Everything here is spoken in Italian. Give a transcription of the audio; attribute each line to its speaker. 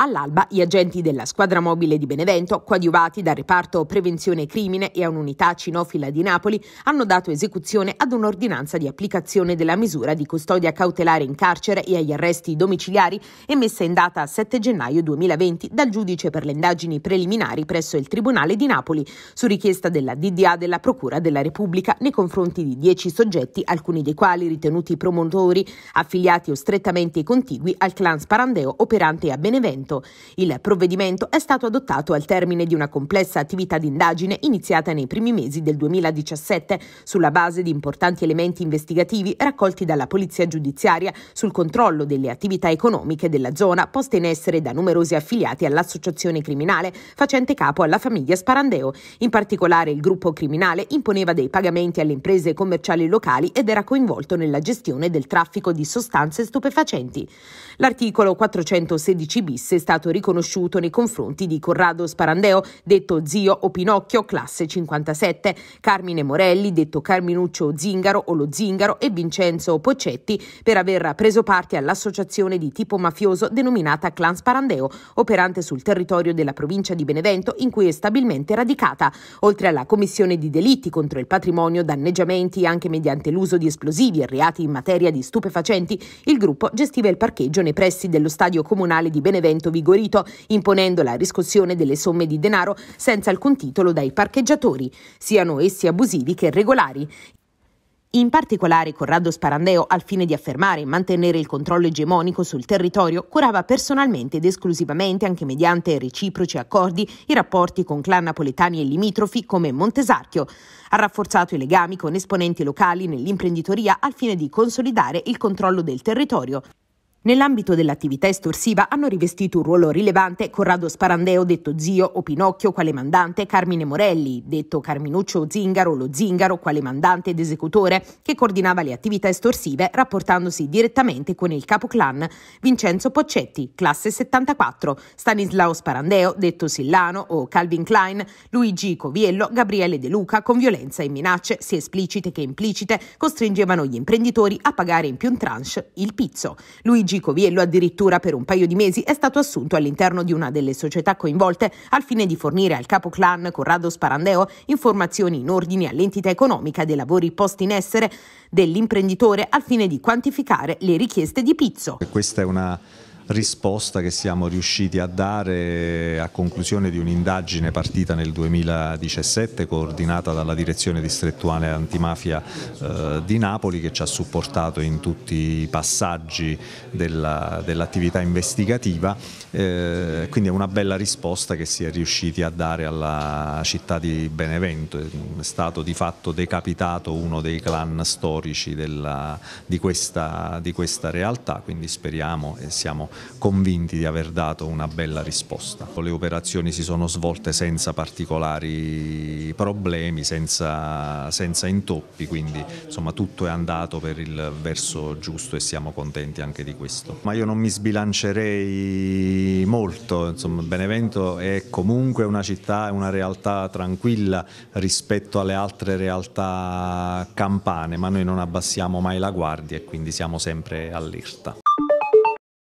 Speaker 1: All'alba gli agenti della squadra mobile di Benevento, coadiuvati dal reparto prevenzione crimine e a un'unità cinofila di Napoli, hanno dato esecuzione ad un'ordinanza di applicazione della misura di custodia cautelare in carcere e agli arresti domiciliari emessa in data 7 gennaio 2020 dal giudice per le indagini preliminari presso il Tribunale di Napoli, su richiesta della DDA della Procura della Repubblica nei confronti di dieci soggetti, alcuni dei quali ritenuti promotori, affiliati o strettamente contigui al clan Sparandeo operante a Benevento Salento. Il provvedimento è stato adottato al termine di una complessa attività d'indagine iniziata nei primi mesi del 2017 sulla base di importanti elementi investigativi raccolti dalla Polizia Giudiziaria sul controllo delle attività economiche della zona poste in essere da numerosi affiliati all'associazione criminale facente capo alla famiglia Sparandeo. In particolare il gruppo criminale imponeva dei pagamenti alle imprese commerciali locali ed era coinvolto nella gestione del traffico di sostanze stupefacenti. L'articolo 416 bis è stato riconosciuto nei confronti di Corrado Sparandeo, detto zio o Pinocchio, classe 57, Carmine Morelli, detto Carminuccio Zingaro o lo Zingaro e Vincenzo Poccetti per aver preso parte all'associazione di tipo mafioso denominata Clan Sparandeo, operante sul territorio della provincia di Benevento in cui è stabilmente radicata, oltre alla commissione di delitti contro il patrimonio, danneggiamenti anche mediante l'uso di esplosivi e reati in materia di stupefacenti, il gruppo gestiva il parcheggio nei pressi dello stadio comunale di Benevento stato vigorito, imponendo la riscossione delle somme di denaro senza alcun titolo dai parcheggiatori, siano essi abusivi che regolari. In particolare Corrado Sparandeo, al fine di affermare e mantenere il controllo egemonico sul territorio, curava personalmente ed esclusivamente, anche mediante reciproci accordi, i rapporti con clan napoletani e limitrofi come Montesarchio. Ha rafforzato i legami con esponenti locali nell'imprenditoria al fine di consolidare il controllo del territorio. Nell'ambito dell'attività estorsiva hanno rivestito un ruolo rilevante Corrado Sparandeo, detto zio o Pinocchio, quale mandante, Carmine Morelli, detto Carminuccio Zingaro, lo Zingaro, quale mandante ed esecutore, che coordinava le attività estorsive rapportandosi direttamente con il capoclan Vincenzo Poccetti, classe 74, Stanislao Sparandeo, detto Sillano o Calvin Klein, Luigi Coviello, Gabriele De Luca, con violenza e minacce, sia esplicite che implicite, costringevano gli imprenditori a pagare in più un tranche il pizzo. Luigi Cicoviello addirittura per un paio di mesi è stato assunto all'interno di una delle società coinvolte al fine di fornire al capo clan Corrado Sparandeo informazioni in ordine all'entità economica dei lavori posti in essere dell'imprenditore al fine di quantificare le richieste di pizzo.
Speaker 2: Questa è una risposta che siamo riusciti a dare a conclusione di un'indagine partita nel 2017 coordinata dalla direzione distrettuale antimafia eh, di Napoli che ci ha supportato in tutti i passaggi dell'attività dell investigativa, eh, quindi è una bella risposta che si è riusciti a dare alla città di Benevento, è stato di fatto decapitato uno dei clan storici della, di, questa, di questa realtà, quindi speriamo e siamo convinti di aver dato una bella risposta. Le operazioni si sono svolte senza particolari problemi, senza, senza intoppi, quindi insomma, tutto è andato per il verso giusto e siamo contenti anche di questo. Ma io non mi sbilancerei molto, insomma, Benevento è comunque una città, è una realtà tranquilla rispetto alle altre realtà campane, ma noi non abbassiamo mai la guardia e quindi siamo sempre allerta.